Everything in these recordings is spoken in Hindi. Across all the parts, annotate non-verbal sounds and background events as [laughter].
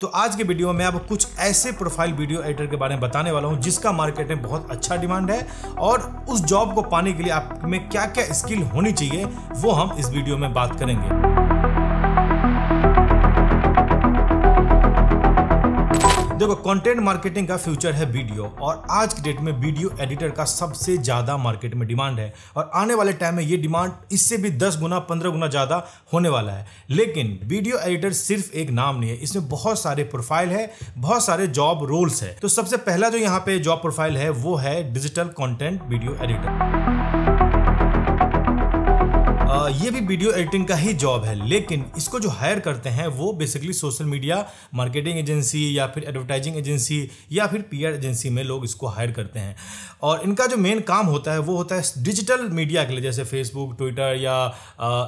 तो आज के वीडियो में आपको कुछ ऐसे प्रोफाइल वीडियो एडिटर के बारे में बताने वाला हूं जिसका मार्केट में बहुत अच्छा डिमांड है और उस जॉब को पाने के लिए आप में क्या क्या स्किल होनी चाहिए वो हम इस वीडियो में बात करेंगे कंटेंट मार्केटिंग का फ्यूचर है वीडियो और आज के डेट में वीडियो एडिटर का सबसे ज़्यादा मार्केट में डिमांड है और आने वाले टाइम में ये डिमांड इससे भी 10 गुना 15 गुना ज़्यादा होने वाला है लेकिन वीडियो एडिटर सिर्फ एक नाम नहीं है इसमें बहुत सारे प्रोफाइल है बहुत सारे जॉब रोल्स है तो सबसे पहला जो यहाँ पे जॉब प्रोफाइल है वो है डिजिटल कॉन्टेंट वीडियो एडिटर ये भी वीडियो एडिटिंग का ही जॉब है लेकिन इसको जो हायर करते हैं वो basically social media marketing agency या फिर एडवर्टाइजिंग एजेंसी या फिर पीआर एजेंसी में लोग इसको हायर करते हैं और इनका जो मेन काम होता है वो होता है डिजिटल मीडिया के लिए जैसे फेसबुक ट्विटर या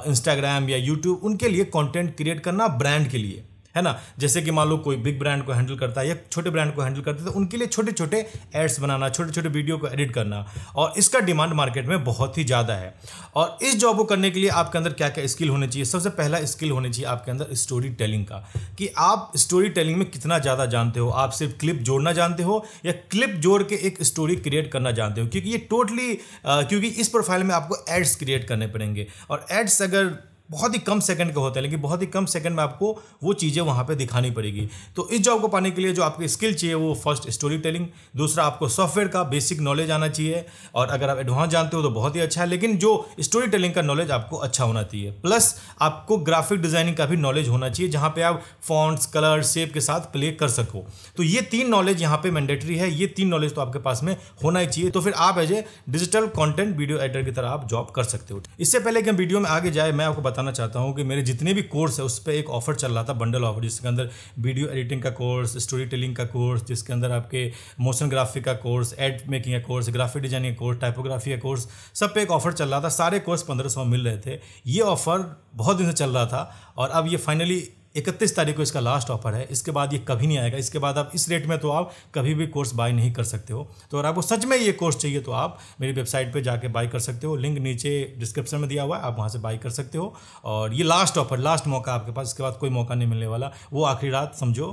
इंस्टाग्राम या यूट्यूब उनके लिए कॉन्टेंट क्रिएट करना ब्रांड के लिए है ना जैसे कि मान लो कोई बिग ब्रांड को हैंडल करता है या छोटे ब्रांड को हैंडल करता है तो उनके लिए छोटे छोटे एड्स बनाना छोटे छोटे वीडियो को एडिट करना और इसका डिमांड मार्केट में बहुत ही ज़्यादा है और इस जॉब को करने के लिए आपके अंदर क्या क्या स्किल होने चाहिए सबसे पहला स्किल होने चाहिए आपके अंदर स्टोरी टेलिंग का कि आप स्टोरी टेलिंग में कितना ज़्यादा जानते हो आप सिर्फ क्लिप जोड़ना जानते हो या क्लिप जोड़ के एक स्टोरी क्रिएट करना जानते हो क्योंकि ये टोटली क्योंकि इस प्रोफाइल में आपको एड्स क्रिएट करने पड़ेंगे और एड्स अगर बहुत ही कम सेकंड के होते हैं लेकिन बहुत ही कम सेकंड में आपको वो चीज़ें वहाँ पे दिखानी पड़ेगी तो इस जॉब को पाने के लिए जो आपकी स्किल चाहिए वो फर्स्ट स्टोरी टेलिंग दूसरा आपको सॉफ्टवेयर का बेसिक नॉलेज आना चाहिए और अगर आप एडवांस जानते हो तो बहुत ही अच्छा है लेकिन जो स्टोरी टेलिंग का नॉलेज आपको अच्छा होना चाहिए प्लस आपको ग्राफिक डिज़ाइनिंग का भी नॉलेज होना चाहिए जहाँ पर आप फॉन्ट्स कलर शेप के साथ प्ले कर सको तो ये तीन नॉलेज यहाँ पर मैंडेटरी है ये तीन नॉलेज तो आपके पास में होना ही चाहिए तो फिर आप as a digital content video editor की तरह आप जॉब कर सकते हो इससे पहले कि हम वीडियो में आगे जाए मैं आपको बता बताना चाहता हूँ कि मेरे जितने भी कोर्स है उस पर एक ऑफर चल रहा था बंडल ऑफर जिसके अंदर वीडियो एडिटिंग का कोर्स स्टोरी टेलिंग का कोर्स जिसके अंदर आपके मोशन ग्राफिक का कोर्स एड मेकिंग का कोर्स ग्राफिक डिजाइनिंग का कोर्स टाइपोग्राफी का कोर्स सब पे एक ऑफर चल रहा था सारे कोर्स पंद्रह सौ मिल रहे थे ये ऑफर बहुत दिन से चल रहा था और अब ये फाइनली इकतीस तारीख को इसका लास्ट ऑफर है इसके बाद ये कभी नहीं आएगा इसके बाद आप इस रेट में तो आप कभी भी कोर्स बाय नहीं कर सकते हो तो अगर आपको सच में ये कोर्स चाहिए तो आप मेरी वेबसाइट पर जाके बाय कर सकते हो लिंक नीचे डिस्क्रिप्शन में दिया हुआ है आप वहाँ से बाय कर सकते हो और ये लास्ट ऑफर लास्ट मौका आपके पास इसके बाद कोई मौका नहीं मिलने वाला वो आखिरी रात समझो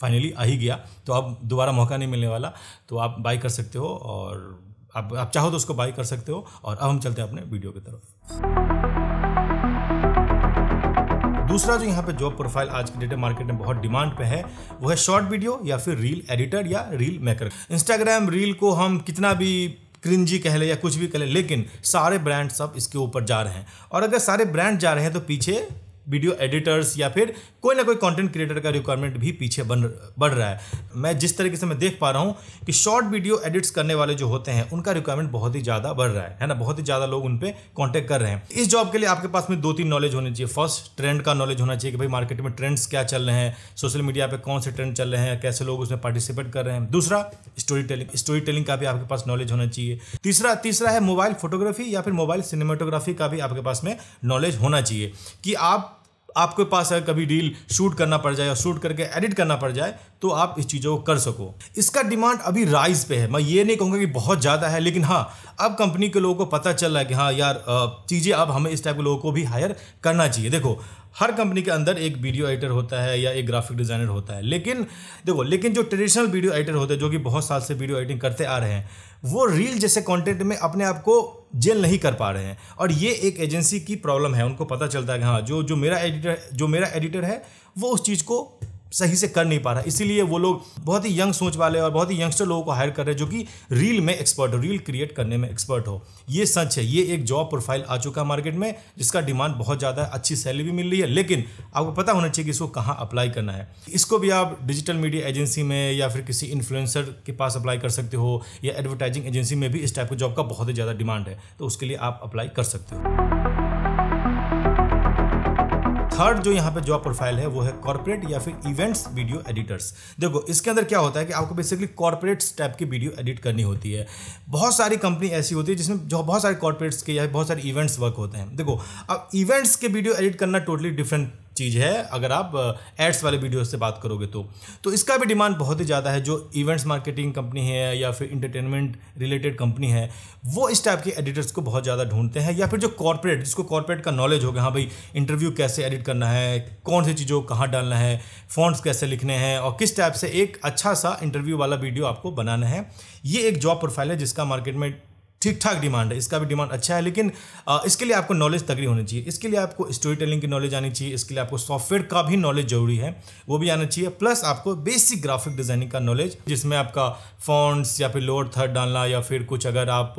फाइनली आ ही गया तो अब दोबारा मौका नहीं मिलने वाला तो आप बाय कर सकते हो और आप आप चाहो तो उसको बाय कर सकते हो और अब हम चलते हैं अपने वीडियो की तरफ दूसरा जो यहाँ पे जॉब प्रोफाइल आज के डेटा मार्केट में बहुत डिमांड पे है वो है शॉर्ट वीडियो या फिर रील एडिटर या रील मेकर इंस्टाग्राम रील को हम कितना भी क्रिंजी कह ले या कुछ भी कह ले, लेकिन सारे ब्रांड सब इसके ऊपर जा रहे हैं और अगर सारे ब्रांड जा रहे हैं तो पीछे वीडियो एडिटर्स या फिर कोई ना कोई कंटेंट क्रिएटर का रिक्वायरमेंट भी पीछे बन बढ़ रहा है मैं जिस तरीके से मैं देख पा रहा हूँ कि शॉर्ट वीडियो एडिट्स करने वाले जो होते हैं उनका रिक्वायरमेंट बहुत ही ज़्यादा बढ़ रहा है है ना बहुत ही ज़्यादा लोग उन पर कॉन्टैक्ट कर रहे हैं इस जॉब के लिए आपके पास में दो तीन नॉलेज होनी चाहिए फर्स्ट ट्रेंड का नॉलेज होना चाहिए कि भाई मार्केट में ट्रेंड्स क्या चल रहे हैं सोशल मीडिया पर कौन से ट्रेंड चल रहे हैं कैसे लोग उसमें पार्टिसिपेट कर रहे हैं दूसरा स्टोरी टेलिंग स्टोरी टेलिंग का भी आपके पास नॉलेज होना चाहिए तीसरा तीसरा है मोबाइल फोटोग्राफी या फिर मोबाइल सिनेमाटोग्राफी का भी आपके पास में नॉलेज होना चाहिए कि आप आपके पास अगर कभी रील शूट करना पड़ जाए या शूट करके एडिट करना पड़ जाए तो आप इस चीज़ों को कर सको इसका डिमांड अभी राइज पे है मैं ये नहीं कहूँगा कि बहुत ज़्यादा है लेकिन हाँ अब कंपनी के लोगों को पता चल रहा है कि हाँ यार चीज़ें अब हमें इस टाइप के लोगों को भी हायर करना चाहिए देखो हर कंपनी के अंदर एक वीडियो एडिटर होता है या एक ग्राफिक डिज़ाइनर होता है लेकिन देखो लेकिन जो ट्रेडिशनल वीडियो एडिटर होते हैं जो कि बहुत साल से वीडियो एडिटिंग करते आ रहे हैं वो रील जैसे कंटेंट में अपने आप को जेल नहीं कर पा रहे हैं और ये एक एजेंसी की प्रॉब्लम है उनको पता चलता है कि हाँ जो जो मेरा एडिटर जो मेरा एडिटर है वो उस चीज़ को सही से कर नहीं पा रहा इसीलिए वो लोग बहुत ही यंग सोच वाले और बहुत ही यंगस्टर लोगों को हायर कर रहे हैं जो कि रील में एक्सपर्ट हो रील क्रिएट करने में एक्सपर्ट हो ये सच है ये एक जॉब प्रोफाइल आ चुका है मार्केट में जिसका डिमांड बहुत ज़्यादा है अच्छी सैलरी भी मिल रही है लेकिन आपको पता होना चाहिए कि इसको कहाँ अप्लाई करना है इसको भी आप डिजिटल मीडिया एजेंसी में या फिर किसी इन्फ्लुएंसर के पास अप्लाई कर सकते हो या एडवर्टाइजिंग एजेंसी में भी इस टाइप की जॉब का बहुत ही ज़्यादा डिमांड है तो उसके लिए आप अप्लाई कर सकते हो थर्ड जो यहाँ पे जॉब प्रोफाइल है वो है कॉर्पोरेट या फिर इवेंट्स वीडियो एडिटर्स देखो इसके अंदर क्या होता है कि आपको बेसिकली कॉर्पोरेट्स टाइप की वीडियो एडिट करनी होती है बहुत सारी कंपनी ऐसी होती है जिसमें जो बहुत सारे कॉर्पोरेट्स के या बहुत सारे इवेंट्स वर्क होते हैं देखो अब इवेंट्स के वीडियो एडिट करना टोटली डिफरेंट चीज़ है अगर आप एड्स वाले वीडियोस से बात करोगे तो तो इसका भी डिमांड बहुत ही ज़्यादा है जो इवेंट्स मार्केटिंग कंपनी है या फिर इंटरटेनमेंट रिलेटेड कंपनी है वो इस टाइप के एडिटर्स को बहुत ज़्यादा ढूंढते हैं या फिर जो कॉर्पोरेट जिसको कॉर्पोरेट का नॉलेज होगा हाँ भाई इंटरव्यू कैसे एडिट करना है कौन सी चीज़ों को कहाँ डालना है फॉन्ट्स कैसे लिखने हैं और किस टाइप से एक अच्छा सा इंटरव्यू वाला वीडियो आपको बनाना है ये एक जॉब प्रोफाइल है जिसका मार्केट में ठीक ठाक डिमांड है इसका भी डिमांड अच्छा है लेकिन इसके लिए आपको नॉलेज तगड़ी होनी चाहिए इसके लिए आपको स्टोरी टेलिंग की नॉलेज आनी चाहिए इसके लिए आपको सॉफ्टवेयर का भी नॉलेज जरूरी है वो भी आना चाहिए प्लस आपको बेसिक ग्राफिक डिजाइनिंग का नॉलेज जिसमें आपका फॉन्ट्स या फिर लोअर थर्ड डालना या फिर कुछ अगर आप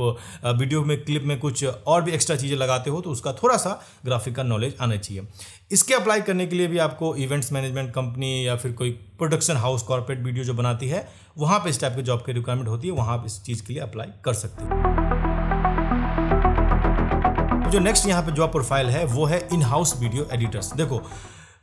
वीडियो में क्लिप में कुछ और भी एक्स्ट्रा चीज़ें लगाते हो तो उसका थोड़ा सा ग्राफिक का नॉलेज आना चाहिए इसके अप्लाई करने के लिए भी आपको इवेंट्स मैनेजमेंट कंपनी या फिर कोई प्रोडक्शन हाउस कॉर्पोरेट वीडियो जो बनाती है वहाँ पर इस टाइप के जॉब की रिक्वायरमेंट होती है वहाँ आप इस चीज़ के लिए अप्लाई कर सकते हो जो नेक्स्ट यहाँ पे जॉब प्रोफाइल है वो है इन हाउस वीडियो एडिटर्स देखो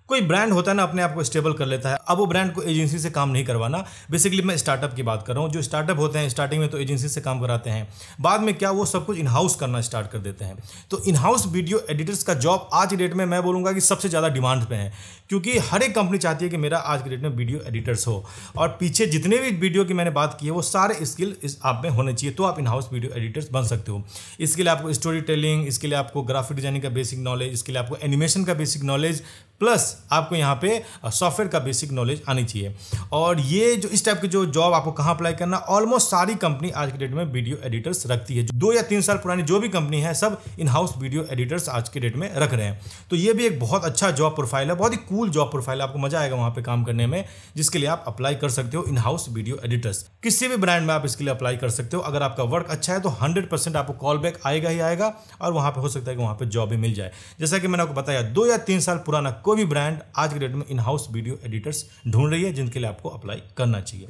कोई ब्रांड होता है ना अपने आप को स्टेबल कर लेता है अब वो ब्रांड को एजेंसी से काम नहीं करवाना बेसिकली मैं स्टार्टअप की बात कर रहा हूँ जो स्टार्टअप होते हैं स्टार्टिंग में तो एजेंसी से काम कराते हैं बाद में क्या वो सब कुछ इन हाउस करना स्टार्ट कर देते हैं तो इन हाउस वीडियो एडिटर्स का जॉब आज की डेट में मैं बोलूँगा कि सबसे ज़्यादा डिमांड पर है क्योंकि हर एक कंपनी चाहती है कि मेरा आज के डेट में वीडियो एडिटर्स हो और पीछे जितने भी वीडियो की मैंने बात की है वो सारे स्किल इस आप में होने चाहिए तो आप इन हाउस वीडियो एडिटर्स बन सकते हो इसके लिए आपको स्टोरी टेलिंग इसके लिए आपको ग्राफिक डिजाइनिंग का बेसिक नॉलेज इसके लिए आपको एनिमेशन का बेसिक नॉलेज प्लस आपको यहाँ पे सॉफ्टवेयर का बेसिक नॉलेज आनी चाहिए और ये जो इस टाइप के जो जॉब आपको कहाँ अप्लाई करना ऑलमोस्ट सारी कंपनी आज के डेट में वीडियो एडिटर्स रखती है दो या तीन साल पुरानी जो भी कंपनी है सब इन हाउस वीडियो एडिटर्स आज के डेट में रख रहे हैं तो ये भी एक बहुत अच्छा जॉब प्रोफाइल है बहुत ही कूल जॉब प्रोफाइल आपको मजा आएगा वहाँ पे काम करने में जिसके लिए आप अप्लाई कर सकते हो इन हाउस वीडियो एडिटर्स किसी भी ब्रांड में आप इसके लिए अप्लाई कर सकते हो अगर आपका वर्क अच्छा है तो हंड्रेड आपको कॉल बैक आएगा ही आएगा और वहाँ पर हो सकता है कि वहाँ पर जॉब भी मिल जाए जैसा कि मैंने आपको बताया दो या तीन साल पुराना कोई भी ब्रांड आज के डेट में इन हाउस वीडियो एडिटर्स ढूंढ रही है जिनके लिए आपको अप्लाई करना चाहिए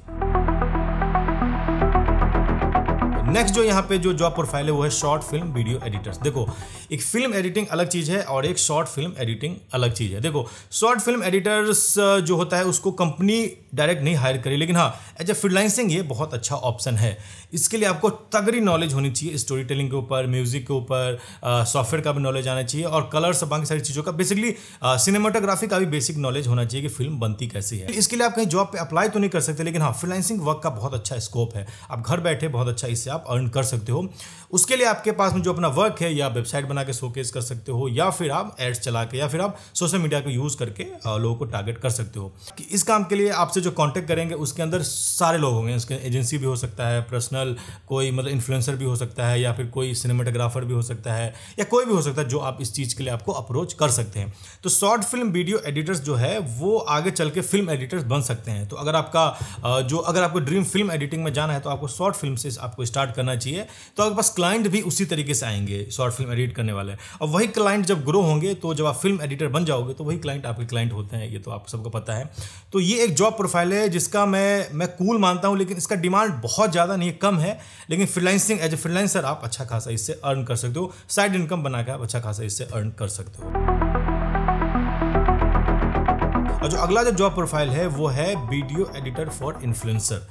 नेक्स्ट जो यहाँ पे जो जॉब प्रोफाइल है वो है शॉर्ट फिल्म वीडियो एडिटर्स देखो एक फिल्म एडिटिंग अलग चीज़ है और एक शॉर्ट फिल्म एडिटिंग अलग चीज़ है देखो शॉर्ट फिल्म एडिटर्स जो होता है उसको कंपनी डायरेक्ट नहीं हायर करी लेकिन हाँ एज ए फ्रीलाइंसिंग ये बहुत अच्छा ऑप्शन है इसके लिए आपको तगड़ी नॉलेज होनी चाहिए स्टोरी टेलिंग के ऊपर म्यूजिक के ऊपर सॉफ्टवेयर का भी नॉलेज आना चाहिए और कलर्स बाकी सारी चीज़ों का बेसिकली सिनेमाटोग्राफी का भी बेसिक नॉलेज होना चाहिए कि फिल्म बनती कैसी है इसके लिए आप कहीं जॉब पर अप्लाई तो नहीं कर सकते लेकिन हाँ फ्रीलाइंसिंग वर्क का बहुत अच्छा स्कोप है आप घर बैठे बहुत अच्छा इससे आप अर्न कर सकते हो उसके लिए आपके पास में जो अपना वर्क है या वेबसाइट बना के शोकेस कर सकते हो या फिर आप एड्स चला के या फिर आप सोशल मीडिया को यूज़ करके लोगों को टारगेट कर सकते हो कि इस काम के लिए आपसे जो कांटेक्ट करेंगे उसके अंदर सारे लोग होंगे उसके एजेंसी भी हो सकता है पर्सनल कोई मतलब इन्फ्लुएंसर भी हो सकता है या फिर कोई सिनेमाटोग्राफर भी हो सकता है या कोई भी हो सकता है जो आप इस चीज़ के लिए आपको अप्रोच कर सकते हैं तो शॉर्ट फिल्म वीडियो एडिटर्स जो है वो आगे चल के फिल्म एडिटर्स बन सकते हैं तो अगर आपका जो अगर आपको ड्रीम फिल्म एडिटिंग में जाना है तो आपको शॉर्ट फिल्म से आपको स्टार्ट करना चाहिए तो आपके पास क्लाइंट भी उसी तरीके से आएंगे शॉर्ट फिल्म एडिट करने वाले और वही क्लाइंट जब ग्रो होंगे तो जब आप फिल्म एडिटर बन जाओगे तो वही क्लाइंट आपके क्लाइंट होते हैं ये तो आप सबको पता है तो ये एक जॉब प्रोफाइल है जिसका मैं मैं कूल मानता हूँ लेकिन इसका डिमांड बहुत ज़्यादा नहीं कम है लेकिन फ्रीलांसिंग एज ए फ्रीलांसर आप अच्छा खासा इससे अर्न कर सकते हो साइड इनकम बना आप अच्छा खासा इससे अर्न कर सकते हो और जो अगला जो जॉब प्रोफाइल है वो है वीडियो एडिटर फॉर इन्फ्लुएंसर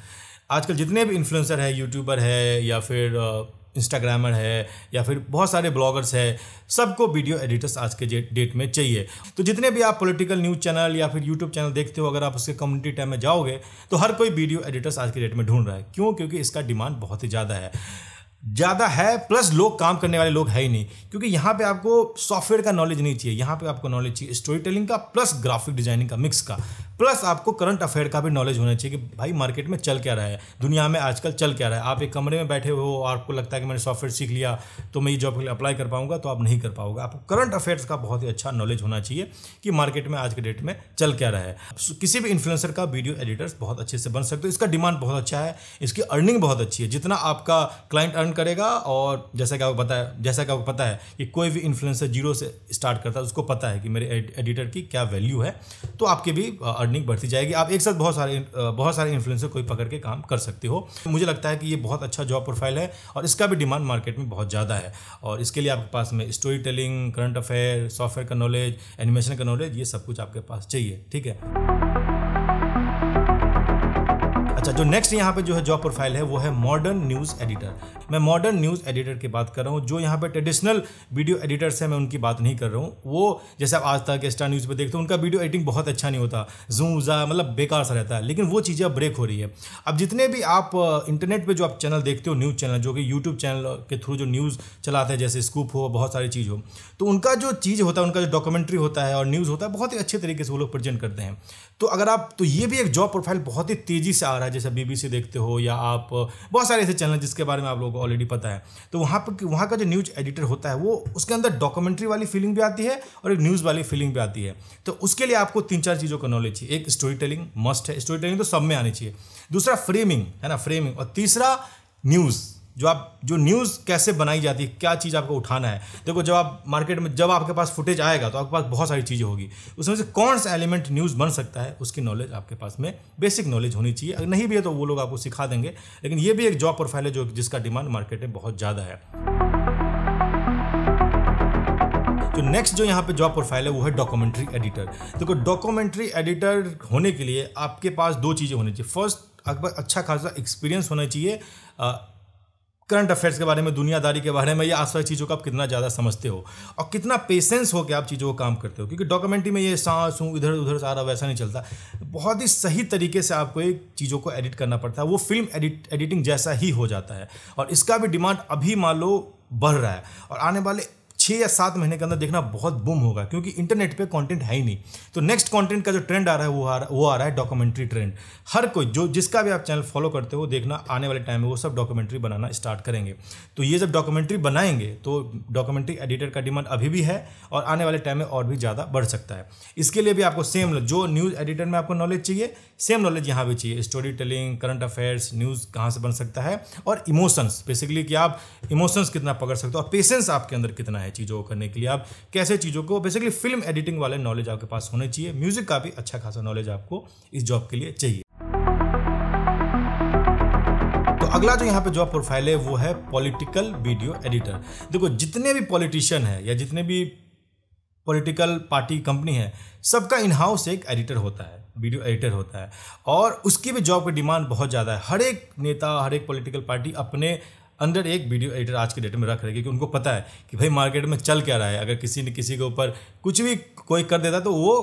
आजकल जितने भी इन्फ्लुएंसर है यूट्यूबर है या फिर इंस्टाग्रामर है या फिर बहुत सारे ब्लॉगर्स है सबको वीडियो एडिटर्स आज के डेट में चाहिए तो जितने भी आप पॉलिटिकल न्यूज़ चैनल या फिर यूट्यूब चैनल देखते हो अगर आप उसके कम्युनिटी टाइम में जाओगे तो हर कोई वीडियो एडिटर्स आज के डेट में ढूंढ रहा है क्यों क्योंकि इसका डिमांड बहुत ही ज़्यादा है ज़्यादा है प्लस लोग काम करने वाले लोग है ही नहीं क्योंकि यहाँ पे आपको सॉफ्टवेयर का नॉलेज नहीं चाहिए यहाँ पे आपको नॉलेज चाहिए स्टोरी टेलिंग का प्लस ग्राफिक डिजाइनिंग का मिक्स का प्लस आपको करंट अफेयर का भी नॉलेज होना चाहिए कि भाई मार्केट में चल क्या रहा है दुनिया में आजकल चल क्या रहा है आप एक कमरे में बैठे हो और आपको लगता है कि मैंने सॉफ्टवेयर सीख लिया तो मैं ये जॉब के लिए अप्लाई कर पाऊंगा तो आप नहीं कर पाओगे आपको करंट अफेयर्स का बहुत ही अच्छा नॉलेज होना चाहिए कि मार्केट में आज के डेट में चल क्या रहा है किसी भी इन्फ्लुएंसर का वीडियो एडिटर्स बहुत अच्छे से बन सकते हो इसका डिमांड बहुत अच्छा है इसकी अर्निंग बहुत अच्छी है जितना आपका क्लाइंट अर्न करेगा और जैसा कि आपको पता है जैसा कि आपको पता है कि कोई भी इन्फ्लुएंसर जीरो से स्टार्ट करता है उसको पता है कि मेरे एडिटर की क्या वैल्यू है तो आपके भी अर्निंग बढ़ती जाएगी आप एक साथ बहुत सारे बहुत सारे इन्फ्लुएंसर कोई पकड़ के काम कर सकते हो मुझे लगता है कि ये बहुत अच्छा जॉब प्रोफाइल है और इसका भी डिमांड मार्केट में बहुत ज़्यादा है और इसके लिए आपके पास में storytelling current affair software का नॉलेज एनिमेशन का नॉलेज ये सब कुछ आपके पास चाहिए ठीक है अच्छा जो नेक्स्ट यहाँ पे जो है जॉब प्रोफाइल है वो है मॉडर्न न्यूज़ एडिटर मैं मॉडर्न न्यूज़ एडिटर की बात कर रहा हूँ जो यहाँ पे ट्रेडिशनल वीडियो एडिटर्स हैं मैं उनकी बात नहीं कर रहा हूँ वो जैसे आप आज तक स्टार न्यूज़ पे देखते हो उनका वीडियो एडिटिंग बहुत अच्छा नहीं होता जू जा मतलब बेकार सा रहता है लेकिन वो चीज़ें अब ब्रेक हो रही है अब जितने भी आप इंटरनेट पर जो आप चैनल देखते हो न्यूज़ चैनल जो कि यूट्यूब चैनल के थ्रू जो न्यूज़ चलाते हैं जैसे स्कूप हो बहुत सारी चीज़ हो तो उनका जो चीज़ होता है उनका जो डॉक्यूमेंट्री होता है और न्यूज़ होता है बहुत ही अच्छे तरीके से वो लोग प्रेजेंट करते हैं तो अगर आप तो ये भी एक जॉब प्रोफाइल बहुत ही तेज़ी से आ रहा है जैसे बीबीसी देखते हो या आप बहुत सारे ऐसे चैनल जिसके बारे में आप लोगों को ऑलरेडी पता है तो वहाँ पर वहाँ का जो न्यूज़ एडिटर होता है वो उसके अंदर डॉक्यूमेंट्री वाली फीलिंग भी आती है और एक न्यूज़ वाली फीलिंग भी आती है तो उसके लिए आपको तीन चार चीज़ों का नॉलेज चाहिए एक स्टोरी टेलिंग मस्ट है स्टोरी टेलिंग तो सब में आनी चाहिए दूसरा फ्रेमिंग है ना फ्रेमिंग और तीसरा न्यूज़ जो आप जो न्यूज़ कैसे बनाई जाती है क्या चीज़ आपको उठाना है देखो जब आप मार्केट में जब आपके पास फुटेज आएगा तो आपके पास बहुत सारी चीज़ें होगी उसमें से कौन सा एलिमेंट न्यूज़ बन सकता है उसकी नॉलेज आपके पास में बेसिक नॉलेज होनी चाहिए अगर नहीं भी है तो वो लोग आपको सिखा देंगे लेकिन ये भी एक जॉब प्रोफाइल है जो जिसका डिमांड मार्केट में बहुत ज़्यादा है तो नेक्स्ट जो यहाँ पे जॉब प्रोफाइल है वो है डॉक्यूमेंट्री एडिटर देखो डॉक्यूमेंट्री एडिटर होने के लिए आपके पास दो चीज़ें होनी चाहिए फर्स्ट आपके पास अच्छा खासा एक्सपीरियंस होना चाहिए करंट अफेयर्स के बारे में दुनियादारी के बारे में या आस पास चीज़ों को आप कितना ज़्यादा समझते हो और कितना पेशेंस हो के आप चीज़ों को काम करते हो क्योंकि डॉक्यूमेंट्री में ये सांस हूँ इधर उधर सारा वैसा नहीं चलता बहुत ही सही तरीके से आपको एक चीज़ों को एडिट करना पड़ता है वो फिल्म एडिट एडिटिंग जैसा ही हो जाता है और इसका भी डिमांड अभी मान लो बढ़ रहा है और आने वाले छः या सात महीने के अंदर देखना बहुत बुम होगा क्योंकि इंटरनेट पे कंटेंट है ही नहीं तो नेक्स्ट कंटेंट का जो ट्रेंड आ रहा है वो आ रहा वो आ रहा है डॉक्यूमेंट्री ट्रेंड हर कोई जो जिसका भी आप चैनल फॉलो करते हो देखना आने वाले टाइम में वो सब डॉक्यूमेंट्री बनाना स्टार्ट करेंगे तो ये जब डॉक्यूमेंट्री बनाएंगे तो डॉक्यूमेंट्री एडिटर का डिमांड अभी भी है और आने वाले टाइम में और भी ज़्यादा बढ़ सकता है इसके लिए भी आपको सेम जो न्यूज़ एडिटर में आपको नॉलेज चाहिए सेम नॉलेज यहाँ भी चाहिए storytelling current affairs news कहाँ से बन सकता है और इमोशंस बेसिकली कि आप इमोशंस कितना पकड़ सकते हो और पेशेंस आपके अंदर कितना है है चीज़ों को करने के लिए आप कैसे चीज़ों को बेसिकली फिल्म एडिटिंग वाले नॉलेज आपके पास होने चाहिए म्यूज़िक का भी अच्छा खासा नॉलेज आपको इस जॉब के लिए चाहिए तो अगला जो यहाँ पे जॉब प्रोफाइल है वो है पॉलिटिकल वीडियो एडिटर देखो जितने भी पॉलिटिशियन है या जितने भी पॉलिटिकल पार्टी कंपनी है सबका इन हाउस एक एडिटर होता है वीडियो एडिटर होता है और उसकी भी जॉब की डिमांड बहुत ज़्यादा है हर एक नेता हर एक पॉलिटिकल पार्टी अपने अंदर एक वीडियो एडिटर आज के डेट में रख रहे क्योंकि उनको पता है कि भाई मार्केट में चल क्या रहा है अगर किसी ने किसी के ऊपर कुछ भी कोई कर देता है तो वो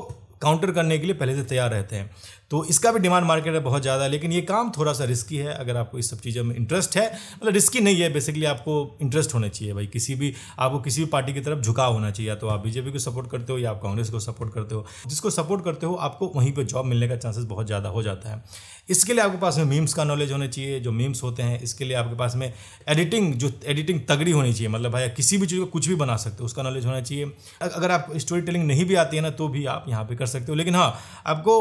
काउंटर करने के लिए पहले से तैयार रहते हैं तो इसका भी डिमांड मार्केट में बहुत ज़्यादा है लेकिन ये काम थोड़ा सा रिस्की है अगर आपको इस सब चीज़ों में इंटरेस्ट है मतलब रिस्की नहीं है बेसिकली आपको इंटरेस्ट होना चाहिए भाई किसी भी आपको किसी भी पार्टी की तरफ झुकाव होना चाहिए या तो आप बीजेपी को सपोर्ट करते हो या आप कांग्रेस को सपोर्ट करते हो जिसको सपोर्ट करते हो आपको वहीं पर जॉब मिलने का चांसेस बहुत ज़्यादा हो जाता है इसके लिए आपके पास में मीम्स का नॉलेज होना चाहिए जो मीम्स होते हैं इसके लिए आपके पास में एडिटिंग जो एडिटिंग तगड़ी होनी चाहिए मतलब भाई किसी भी चीज़ को कुछ भी बना सकते हो उसका नॉलेज होना चाहिए अगर आप स्टोरी टेलिंग नहीं भी आती है ना तो भी आप यहाँ पे कर सकते हो लेकिन हाँ आपको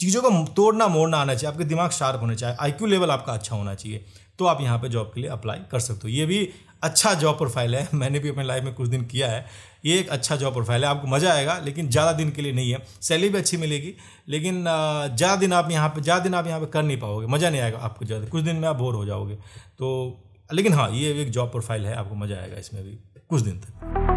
चीज़ों को तोड़ना मोड़ना आना चाहिए आपके दिमाग शार्प होना चाहिए क्यू लेवल आपका अच्छा होना चाहिए तो आप यहाँ पर जॉब के लिए अप्लाई कर सकते हो ये भी अच्छा जॉब प्रोफाइल है [laughs] मैंने भी अपने लाइफ में कुछ दिन किया है ये एक अच्छा जॉब प्रोफाइल है आपको मज़ा आएगा लेकिन ज़्यादा दिन के लिए नहीं है सैलरी भी अच्छी मिलेगी लेकिन ज़्यादा दिन आप यहाँ पर ज़्यादा दिन आप यहाँ पर कर नहीं पाओगे मज़ा नहीं आएगा आपको ज़्यादा कुछ दिन में आप बोर हो जाओगे तो लेकिन हाँ ये एक जॉब प्रोफाइल है आपको मज़ा आएगा इसमें भी कुछ दिन तक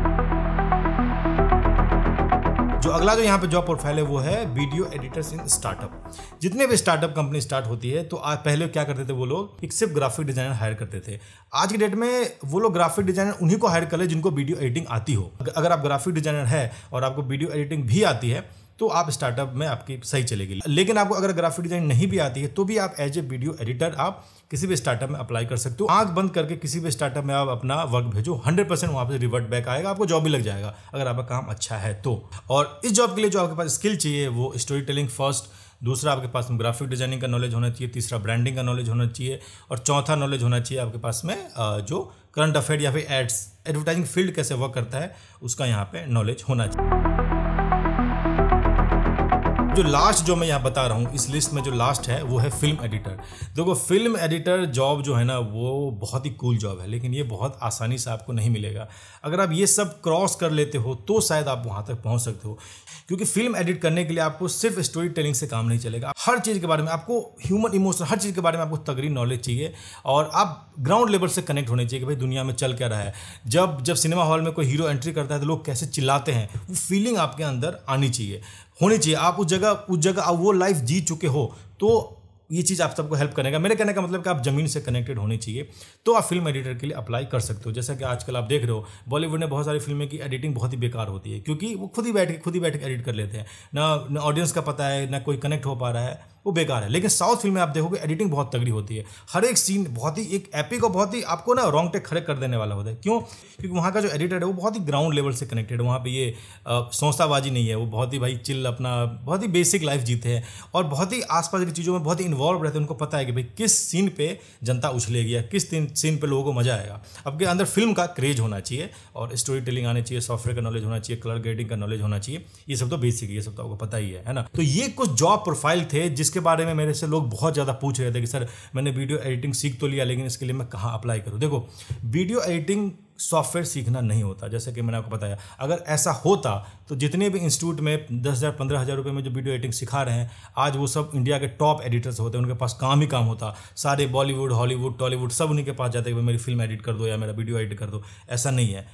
जो तो अगला जो यहाँ पे जॉब प्रोफाइल है वो है वीडियो एडिटर्स इन स्टार्टअप जितने भी स्टार्टअप कंपनी स्टार्ट होती है तो आज पहले क्या करते थे वो लोग एक सिर्फ ग्राफिक डिजाइनर हायर करते थे आज के डेट में वो लोग ग्राफिक डिजाइनर उन्हीं को हायर कर ले जिनको वीडियो एडिटिंग आती हो अगर आप ग्राफिक डिजाइनर है और आपको वीडियो एडिटिंग भी आती है तो आप स्टार्टअप में आपकी सही चलेगी लेकिन आपको अगर ग्राफिक डिजाइन नहीं भी आती है तो भी आप एज ए वीडियो एडिटर आप किसी भी स्टार्टअप में अप्लाई कर सकते हो आंख बंद करके किसी भी स्टार्टअप में आप अपना वर्क भेजो 100 परसेंट वहाँ पर रिवर्ट बैक आएगा आपको जॉब भी लग जाएगा अगर आपका काम अच्छा है तो और इस जॉब के लिए जो आपके पास स्किल चाहिए वो स्टोरी टेलिंग फर्स्ट दूसरा आपके पास में ग्राफिक डिजाइनिंग का नॉलेज होना चाहिए तीसरा ब्रांडिंग का नॉलेज होना चाहिए और चौथा नॉलेज होना चाहिए आपके पास में जो करंट अफेयर या फिर एड्स एडवर्टाइजिंग फील्ड कैसे वर्क करता है उसका यहाँ पे नॉलेज होना चाहिए जो लास्ट जो मैं यहाँ बता रहा हूँ इस लिस्ट में जो लास्ट है वो है फिल्म एडिटर देखो फिल्म एडिटर जॉब जो है ना वो बहुत ही कूल जॉब है लेकिन ये बहुत आसानी से आपको नहीं मिलेगा अगर आप ये सब क्रॉस कर लेते हो तो शायद आप वहाँ तक पहुँच सकते हो क्योंकि फिल्म एडिट करने के लिए आपको सिर्फ स्टोरी टेलिंग से काम नहीं चलेगा हर चीज़ के बारे में आपको ह्यूमन इमोशन हर चीज़ के बारे में आपको तगड़ी नॉलेज चाहिए और आप ग्राउंड लेवल से कनेक्ट होने चाहिए कि भाई दुनिया में चल क्या रहा है जब जब सिनेमा हॉल में कोई हीरो एंट्री करता है तो लोग कैसे चिल्लाते हैं वो फीलिंग आपके अंदर आनी चाहिए होनी चाहिए आप उस जगह जगह उस जगह आप वो लाइफ जी चुके हो तो ये चीज़ आप सबको हेल्प करेगा मेरे कहने का मतलब कि आप ज़मीन से कनेक्टेड होने चाहिए तो आप फिल्म एडिटर के लिए अप्लाई कर सकते हो जैसा कि आजकल आप देख रहे हो बॉलीवुड ने बहुत सारी फिल्में की एडिटिंग बहुत ही बेकार होती है क्योंकि वो खुद ही बैठ के खुद ही बैठ के एडिट कर लेते हैं ना ऑडियंस का पता है ना कोई कनेक्ट हो पा रहा है वो बेकार है लेकिन साउथ फिल्म में आप देखोगे एडिटिंग बहुत तगड़ी होती है हर एक सीन बहुत ही एक एपिक और बहुत ही आपको ना रॉन्ग टेक खड़े कर देने वाला होता है क्यों क्योंकि वहाँ का जो एडिटर है वो बहुत ही ग्राउंड लेवल से कनेक्टेड है वहाँ पर ये सोसाबाजी नहीं है वो बहुत ही भाई चिल अपना बहुत ही बेसिक लाइफ जीते हैं और बहुत ही आसपास की चीज़ों में बहुत ही इन्वॉल्व रहते हैं उनको पता है कि भाई किस सीन पर जनता उछलेगी या किस सीन पर लोगों को मजा आएगा के अंदर फिल्म का क्रेज होना चाहिए और स्टोरी टेलिंग आनी चाहिए सॉफ्टवेयर का नॉलेज होना चाहिए कलर ग्रेडिंग का नॉलेज होना चाहिए ये सब तो बेसिक ये सब तो आपको पता ही है है ना तो ये कुछ जॉब प्रोफाइल थे जिसके इसके बारे में मेरे से लोग बहुत ज़्यादा पूछ रहे थे कि सर मैंने वीडियो एडिटिंग सीख तो लिया लेकिन इसके लिए मैं कहाँ अप्लाई करूँ देखो वीडियो एडिटिंग सॉफ्टवेयर सीखना नहीं होता जैसे कि मैंने आपको बताया अगर ऐसा होता तो जितने भी इंस्टीट्यूट में दस हज़ार पंद्रह हज़ार रुपये में जो वीडियो एडिटिंग सिखा रहे हैं आज वो सब इंडिया के टॉप एडिटर्स होते हैं उनके पास काम ही काम होता सारे बॉलीवुड हॉलीवुड टॉलीवुड सब उनके पास जाते हैं मेरी फिल्म एडिट कर दो या मेरा वीडियो एडिट कर दो ऐसा नहीं है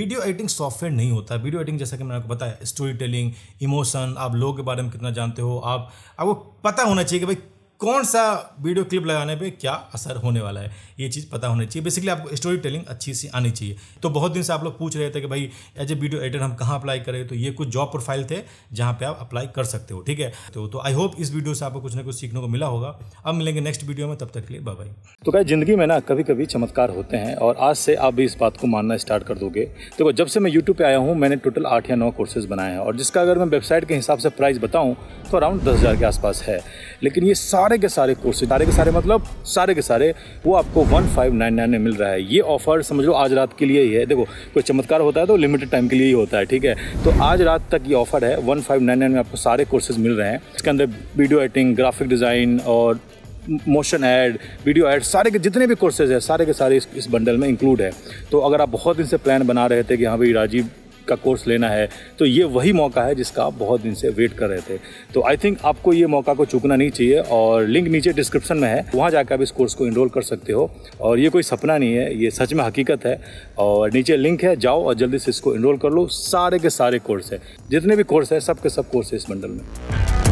वीडियो एडिटिंग सॉफ्टवेयर नहीं होता वीडियो एडिटिंग जैसा कि मैंने आपको बताया स्टोरी टेलिंग इमोशन आप लोगों के बारे में कितना जानते हो आप आपको पता होना चाहिए कि भाई कौन सा वीडियो क्लिप लगाने पे क्या असर होने वाला है ये चीज़ पता होनी चाहिए बेसिकली आपको स्टोरी टेलिंग अच्छी सी आनी चाहिए तो बहुत दिन से आप लोग पूछ रहे थे कि भाई एज ए वीडियो एडिटर हम कहाँ अप्लाई करें तो ये कुछ जॉब प्रोफाइल थे जहाँ पे आप अप्लाई कर सकते हो ठीक है तो तो आई होप इस वीडियो से आपको कुछ ना कुछ सीखने को मिला होगा अब मिलेंगे नेक्स्ट वीडियो में तब तक के लिए बाय तो क्या जिंदगी में ना कभी कभी चमत्कार होते हैं और आज से आप भी इस बात को मानना स्टार्ट कर दोगे देखो जब से मैं यूट्यूब पर आया हूँ मैंने टोटल आठ या नौ कोर्सेज बनाए हैं और जिसका अगर मैं वेबसाइट के हिसाब से प्राइस बताऊँ तो अराउंड दस के आसपास है लेकिन ये सारे के सारे कोर्सेज सारे के सारे मतलब सारे के सारे वो आपको वन फाइव नाइन नाइन में मिल रहा है ये ऑफर समझ लो आज रात के लिए ही है देखो कोई चमत्कार होता है तो लिमिटेड टाइम के लिए ही होता है ठीक है तो आज रात तक ये ऑफर है वन फाइव नाइन नाइन में आपको सारे कोर्सेज मिल रहे हैं इसके अंदर वीडियो एडिटिंग ग्राफिक डिज़ाइन और मोशन ऐड वीडियो ऐड सारे के जितने भी कोर्सेज हैं सारे के सारे इस, इस बंडल में इंक्लूड है तो अगर आप बहुत दिन से प्लान बना रहे थे कि हाँ भाई राजीव का कोर्स लेना है तो ये वही मौका है जिसका आप बहुत दिन से वेट कर रहे थे तो आई थिंक आपको ये मौका को चूकना नहीं चाहिए और लिंक नीचे डिस्क्रिप्शन में है वहाँ जाकर आप इस कोर्स को इनरोल कर सकते हो और ये कोई सपना नहीं है ये सच में हकीकत है और नीचे लिंक है जाओ और जल्दी से इसको इनरोल कर लो सारे के सारे कोर्स है जितने भी कोर्स है सब के सब कोर्स है इस मंडल में